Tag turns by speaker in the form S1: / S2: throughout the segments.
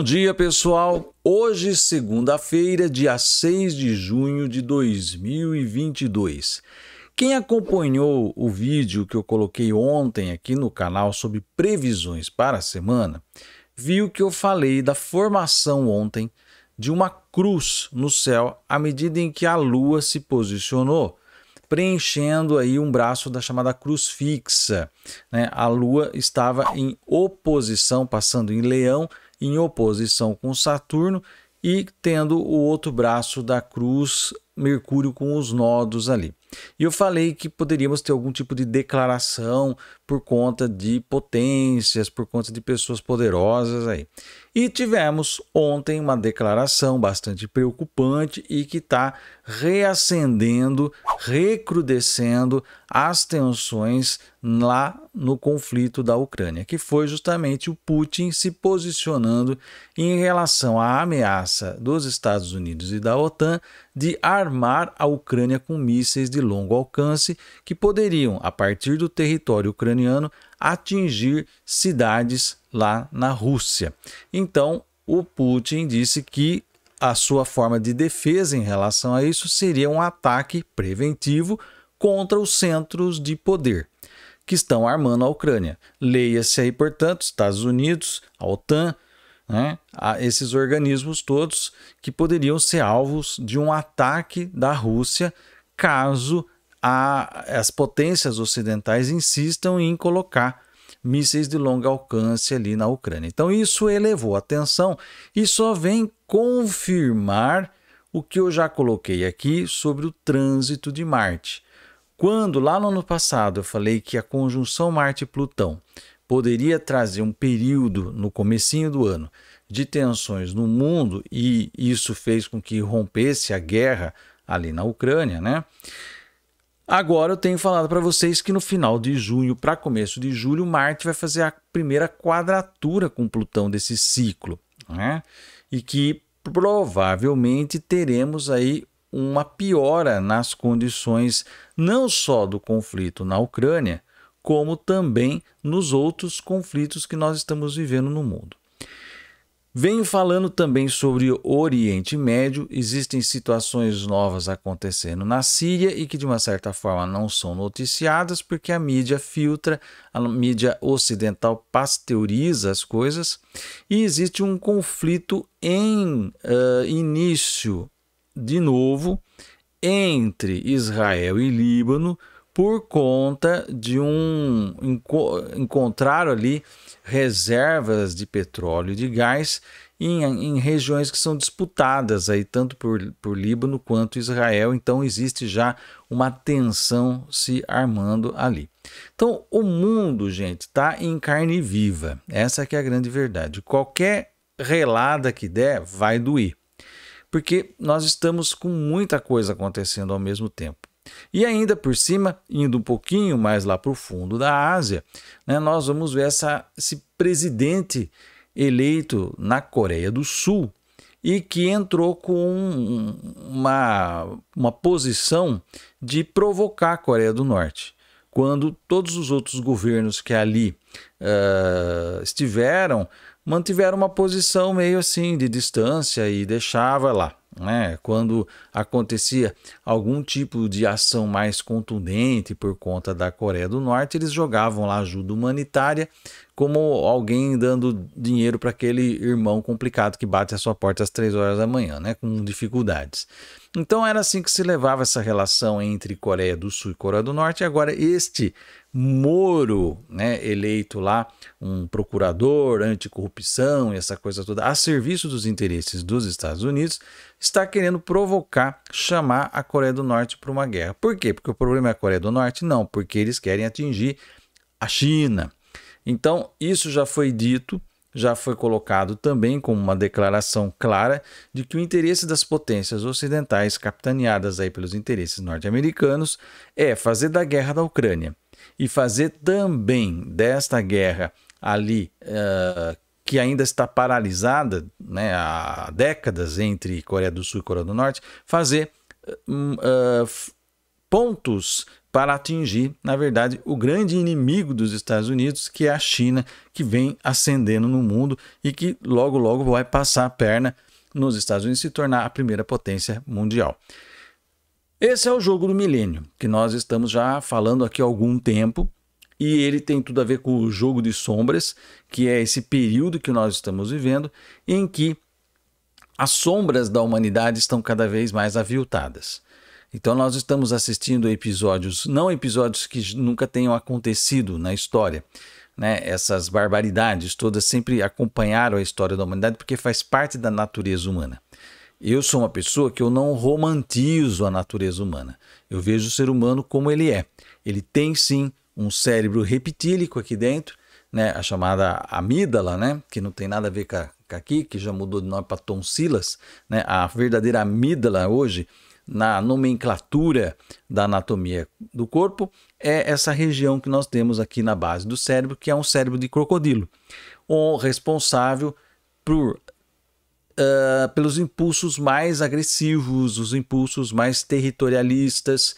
S1: Bom dia, pessoal. Hoje, segunda-feira, dia 6 de junho de 2022. Quem acompanhou o vídeo que eu coloquei ontem aqui no canal sobre previsões para a semana, viu que eu falei da formação ontem de uma cruz no céu à medida em que a lua se posicionou preenchendo aí um braço da chamada cruz fixa. Né? A Lua estava em oposição, passando em leão em oposição com Saturno e tendo o outro braço da cruz Mercúrio com os nodos ali. E eu falei que poderíamos ter algum tipo de declaração por conta de potências, por conta de pessoas poderosas aí. E tivemos ontem uma declaração bastante preocupante e que está reacendendo, recrudescendo as tensões lá no conflito da Ucrânia, que foi justamente o Putin se posicionando em relação à ameaça dos Estados Unidos e da OTAN de armar a Ucrânia com mísseis de longo alcance que poderiam, a partir do território ucraniano, atingir cidades lá na Rússia. Então, o Putin disse que a sua forma de defesa em relação a isso seria um ataque preventivo contra os centros de poder que estão armando a Ucrânia. Leia-se aí, portanto, Estados Unidos, a OTAN, né, a esses organismos todos que poderiam ser alvos de um ataque da Rússia caso a, as potências ocidentais insistam em colocar mísseis de longo alcance ali na Ucrânia. Então isso elevou a tensão e só vem confirmar o que eu já coloquei aqui sobre o trânsito de Marte. Quando lá no ano passado eu falei que a conjunção Marte-Plutão poderia trazer um período no comecinho do ano de tensões no mundo e isso fez com que rompesse a guerra ali na Ucrânia, né? Agora eu tenho falado para vocês que no final de junho para começo de julho Marte vai fazer a primeira quadratura com Plutão desse ciclo, né? E que provavelmente teremos aí uma piora nas condições não só do conflito na Ucrânia, como também nos outros conflitos que nós estamos vivendo no mundo. Venho falando também sobre o Oriente Médio, existem situações novas acontecendo na Síria e que de uma certa forma não são noticiadas porque a mídia filtra, a mídia ocidental pasteuriza as coisas e existe um conflito em uh, início de novo entre Israel e Líbano por conta de um enco, encontraram ali reservas de petróleo e de gás em, em, regiões que são disputadas aí tanto por, por Líbano quanto Israel, então existe já uma tensão se armando ali. Então o mundo, gente, está em carne viva. Essa que é a grande verdade. Qualquer relada que der vai doer, porque nós estamos com muita coisa acontecendo ao mesmo tempo. E ainda por cima, indo um pouquinho mais lá para o fundo da Ásia, né, nós vamos ver essa, esse presidente eleito na Coreia do Sul e que entrou com uma, uma posição de provocar a Coreia do Norte. Quando todos os outros governos que ali uh, estiveram mantiveram uma posição meio assim de distância e deixava lá né? quando acontecia algum tipo de ação mais contundente por conta da Coreia do Norte, eles jogavam lá ajuda humanitária como alguém dando dinheiro para aquele irmão complicado que bate a sua porta às três horas da manhã, né? com dificuldades. Então era assim que se levava essa relação entre Coreia do Sul e Coreia do Norte. E agora este Moro, né, eleito lá, um procurador anticorrupção e essa coisa toda, a serviço dos interesses dos Estados Unidos, está querendo provocar, chamar a Coreia do Norte para uma guerra. Por quê? Porque o problema é a Coreia do Norte? Não, porque eles querem atingir a China. Então, isso já foi dito já foi colocado também como uma declaração clara de que o interesse das potências ocidentais, capitaneadas aí pelos interesses norte-americanos, é fazer da guerra da Ucrânia e fazer também desta guerra ali uh, que ainda está paralisada né, há décadas entre Coreia do Sul e Coreia do Norte, fazer uh, uh, pontos para atingir, na verdade, o grande inimigo dos Estados Unidos, que é a China, que vem ascendendo no mundo e que logo, logo vai passar a perna nos Estados Unidos e se tornar a primeira potência mundial. Esse é o jogo do milênio, que nós estamos já falando aqui há algum tempo, e ele tem tudo a ver com o jogo de sombras, que é esse período que nós estamos vivendo, em que as sombras da humanidade estão cada vez mais aviltadas. Então nós estamos assistindo episódios, não episódios que nunca tenham acontecido na história. Né? Essas barbaridades todas sempre acompanharam a história da humanidade porque faz parte da natureza humana. Eu sou uma pessoa que eu não romantizo a natureza humana. Eu vejo o ser humano como ele é. Ele tem sim um cérebro reptílico aqui dentro, né? a chamada amígdala, né? que não tem nada a ver com, a, com aqui, que já mudou de nome para tonsilas. Né? A verdadeira amígdala hoje na nomenclatura da anatomia do corpo é essa região que nós temos aqui na base do cérebro, que é um cérebro de crocodilo, o responsável por, uh, pelos impulsos mais agressivos, os impulsos mais territorialistas,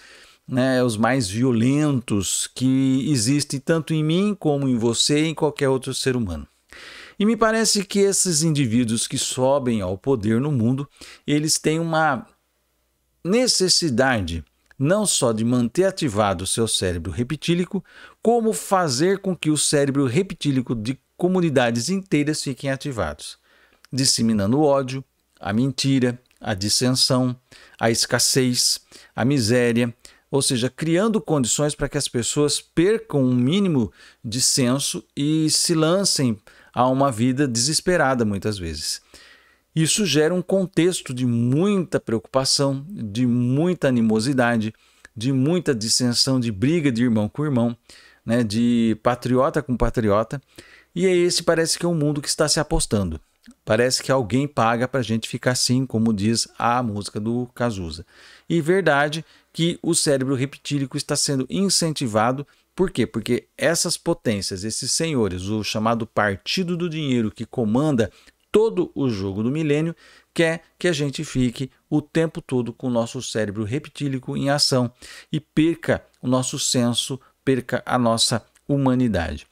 S1: né, os mais violentos que existem tanto em mim como em você e em qualquer outro ser humano. E me parece que esses indivíduos que sobem ao poder no mundo, eles têm uma necessidade não só de manter ativado o seu cérebro reptílico, como fazer com que o cérebro reptílico de comunidades inteiras fiquem ativados, disseminando o ódio, a mentira, a dissensão, a escassez, a miséria, ou seja, criando condições para que as pessoas percam um mínimo de senso e se lancem a uma vida desesperada muitas vezes. Isso gera um contexto de muita preocupação, de muita animosidade, de muita dissensão, de briga de irmão com irmão, né, de patriota com patriota. E é esse parece que é o um mundo que está se apostando. Parece que alguém paga para a gente ficar assim, como diz a música do Cazuza. E verdade que o cérebro reptílico está sendo incentivado. Por quê? Porque essas potências, esses senhores, o chamado partido do dinheiro que comanda todo o jogo do milênio quer que a gente fique o tempo todo com o nosso cérebro reptílico em ação e perca o nosso senso, perca a nossa humanidade.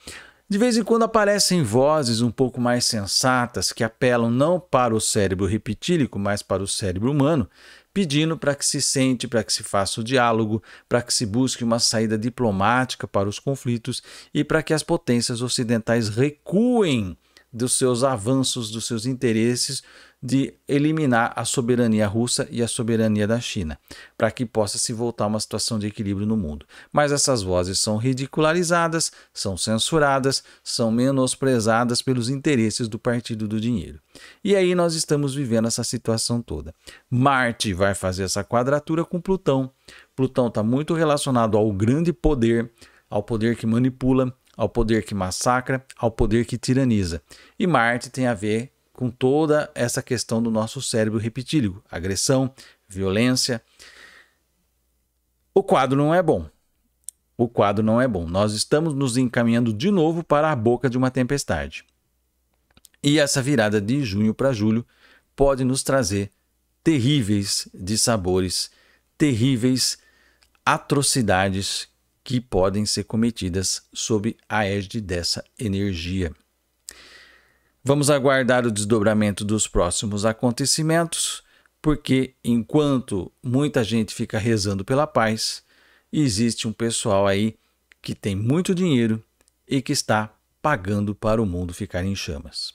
S1: De vez em quando aparecem vozes um pouco mais sensatas que apelam não para o cérebro reptílico, mas para o cérebro humano, pedindo para que se sente, para que se faça o diálogo, para que se busque uma saída diplomática para os conflitos e para que as potências ocidentais recuem dos seus avanços, dos seus interesses de eliminar a soberania russa e a soberania da China, para que possa se voltar uma situação de equilíbrio no mundo. Mas essas vozes são ridicularizadas, são censuradas, são menosprezadas pelos interesses do Partido do Dinheiro. E aí nós estamos vivendo essa situação toda. Marte vai fazer essa quadratura com Plutão. Plutão está muito relacionado ao grande poder, ao poder que manipula, ao poder que massacra, ao poder que tiraniza. E Marte tem a ver com toda essa questão do nosso cérebro repetílico, agressão, violência. O quadro não é bom. O quadro não é bom. Nós estamos nos encaminhando de novo para a boca de uma tempestade. E essa virada de junho para julho pode nos trazer terríveis dissabores, terríveis atrocidades que podem ser cometidas sob a égide dessa energia. Vamos aguardar o desdobramento dos próximos acontecimentos, porque enquanto muita gente fica rezando pela paz, existe um pessoal aí que tem muito dinheiro e que está pagando para o mundo ficar em chamas.